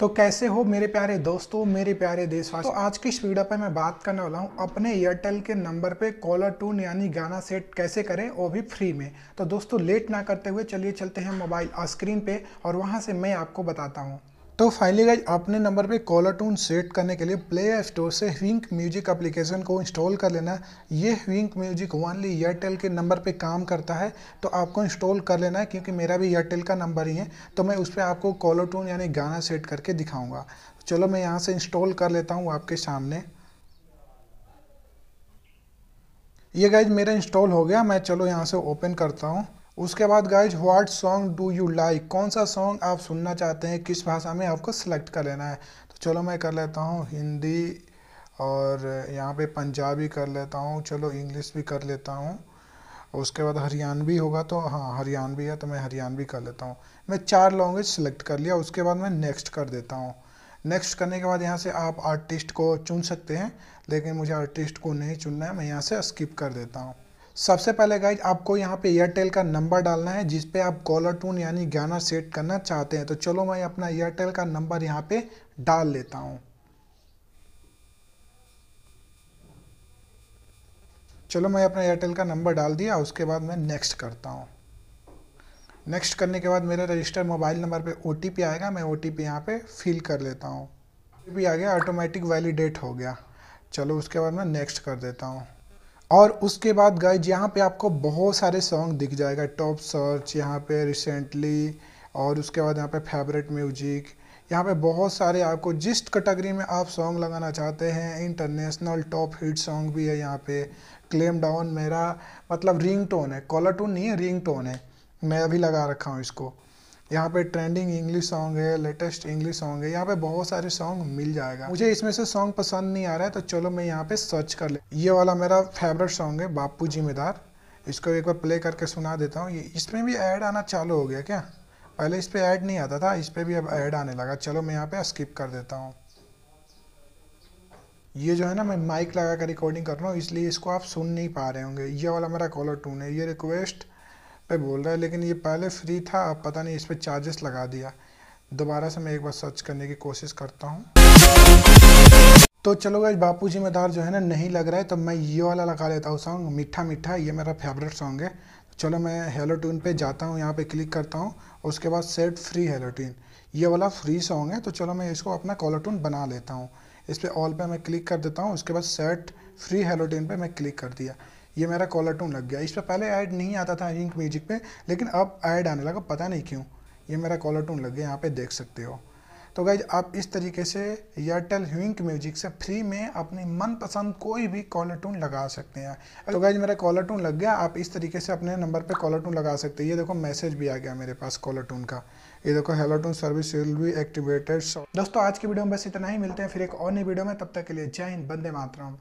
तो कैसे हो मेरे प्यारे दोस्तों मेरे प्यारे देशवासी तो आज की इस वीडियो पर मैं बात करने वाला हूँ अपने एयरटेल के नंबर पे कॉलर टून यानी गाना सेट कैसे करें वो भी फ्री में तो दोस्तों लेट ना करते हुए चलिए चलते हैं मोबाइल स्क्रीन पे और वहाँ से मैं आपको बताता हूँ तो फाइनली गाइज अपने नंबर पे कॉलर टून सेट करने के लिए प्ले स्टोर से विंक म्यूजिक एप्लीकेशन को इंस्टॉल कर लेना है ये विंक म्यूजिक ओनली एयरटेल के नंबर पे काम करता है तो आपको इंस्टॉल कर लेना है क्योंकि मेरा भी एयरटेल का नंबर ही है तो मैं उस पर आपको कॉलर टून यानी गाना सेट करके दिखाऊँगा चलो मैं यहाँ से इंस्टॉल कर लेता हूँ आपके सामने ये गाइज मेरा इंस्टॉल हो गया मैं चलो यहाँ से ओपन करता हूँ उसके बाद guys what song do you like कौन सा सॉन्ग आप सुनना चाहते हैं किस भाषा में आपको सिलेक्ट कर लेना है तो चलो मैं कर लेता हूँ हिंदी और यहाँ पे पंजाबी कर लेता हूँ चलो इंग्लिश भी कर लेता हूँ उसके बाद हरियाणवी होगा तो हाँ हरियाणवी है तो मैं हरियाणवी कर लेता हूँ मैं चार लैंग्वेज सेलेक्ट कर लिया उसके बाद मैं नेक्स्ट कर देता हूँ नेक्स्ट करने के बाद यहाँ से आप आर्टिस्ट को चुन सकते हैं लेकिन मुझे आर्टिस्ट को नहीं चुनना है मैं यहाँ से स्किप कर देता हूँ सबसे पहले गाइज आपको यहाँ पे एयरटेल का नंबर डालना है जिस पे आप कॉलर टून यानी गाना सेट करना चाहते हैं तो चलो मैं अपना एयरटेल का नंबर यहाँ पे डाल लेता हूँ चलो मैं अपना एयरटेल का नंबर डाल दिया उसके बाद मैं नेक्स्ट करता हूँ नेक्स्ट करने के बाद मेरे रजिस्टर मोबाइल नंबर पे ओ आएगा मैं ओ टी पी यहाँ पर फिल कर लेता हूँ ओ आ गया ऑटोमेटिक वैलिडेट हो गया चलो उसके बाद मैं नेक्स्ट कर देता हूँ और उसके बाद गाइज यहाँ पे आपको बहुत सारे सॉन्ग दिख जाएगा टॉप सर्च यहाँ पे रिसेंटली और उसके बाद यहाँ पे फेवरेट म्यूजिक यहाँ पे बहुत सारे आपको जिस कैटेगरी में आप सॉन्ग लगाना चाहते हैं इंटरनेशनल टॉप हिट सॉन्ग भी है यहाँ पे क्लेम डाउन मेरा मतलब रिंग टोन है कॉलर टोन नहीं है रिंग टोन है मैं अभी लगा रखा हूँ इसको यहाँ पे ट्रेंडिंग इंग्लिश सॉन्ग है लेटेस्ट इंग्लिश सॉन्ग है यहाँ पे बहुत सारे सॉन्ग मिल जाएगा मुझे इसमें से सॉन्ग पसंद नहीं आ रहा है तो चलो मैं यहाँ पे सर्च कर ले ये वाला मेरा फेवरेट सॉन्ग है बापू जिम्मेदार इसको एक बार प्ले करके सुना देता हूँ ये इसमें भी ऐड आना चालू हो गया क्या पहले इस पर ऐड नहीं आता था इस पर भी अब ऐड आने लगा चलो मैं यहाँ पे स्किप कर देता हूँ ये जो है ना मैं माइक लगा कर रिकॉर्डिंग कर रहा हूँ इसलिए इसको आप सुन नहीं पा रहे होंगे ये वाला मेरा कॉलर टून है ये रिक्वेस्ट पे बोल रहा है लेकिन ये पहले फ्री था अब पता नहीं इस पर चार्जेस लगा दिया दोबारा से मैं एक बार सर्च करने की कोशिश करता हूँ तो चलो भाई बापू जी मदार जो है ना नहीं लग रहा है तो मैं ये वाला लगा लेता हूँ सॉन्ग मीठा मीठा ये मेरा फेवरेट सॉन्ग है चलो मैं हेलो ट्यून पे जाता हूँ यहाँ पे क्लिक करता हूँ उसके बाद सेट फ्री हेलो ट्यून ये वाला फ्री सॉन्ग है तो चलो मैं इसको अपना कॉलर ट्यून बना लेता हूँ इस पर ऑल पर मैं क्लिक कर देता हूँ उसके बाद सेट फ्री हेलो ट्यून पर मैं क्लिक कर दिया ये मेरा कॉलर टोन लग गया इस पर पहले ऐड नहीं आता था इंक म्यूजिक पे लेकिन अब ऐड आने लगा पता नहीं क्यों ये मेरा कॉलर टोन लग गया यहाँ पे देख सकते हो तो गाइज आप इस तरीके से एयरटेल ह्यूंक म्यूजिक से फ्री में अपने मनपसंद कोई भी कॉलर टून लगा सकते हैं तो गाइज मेरा कॉलर टून लग गया आप इस तरीके से अपने नंबर पे कॉलर टून लगा सकते हैं ये देखो मैसेज भी आ गया मेरे पास कॉलर टून का ये देखो hello tune service will be activated दोस्तों आज की वीडियो में बस इतना ही मिलते हैं फिर एक और नई वीडियो में तब तक के लिए जय हिंद बंदे मातरम